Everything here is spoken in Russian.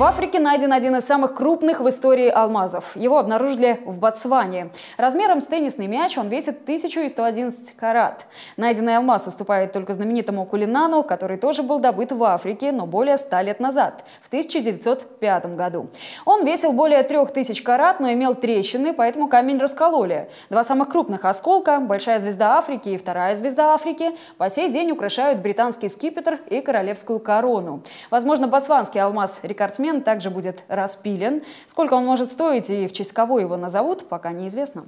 В Африке найден один из самых крупных в истории алмазов. Его обнаружили в Ботсване. Размером с теннисный мяч он весит 1111 карат. Найденный алмаз уступает только знаменитому Кулинану, который тоже был добыт в Африке, но более 100 лет назад, в 1905 году. Он весил более 3000 карат, но имел трещины, поэтому камень раскололи. Два самых крупных осколка, Большая звезда Африки и Вторая звезда Африки, по сей день украшают британский скипетр и королевскую корону. Возможно, ботсванский алмаз – рекордсмен документ также будет распилен. Сколько он может стоить и в честь кого его назовут, пока неизвестно.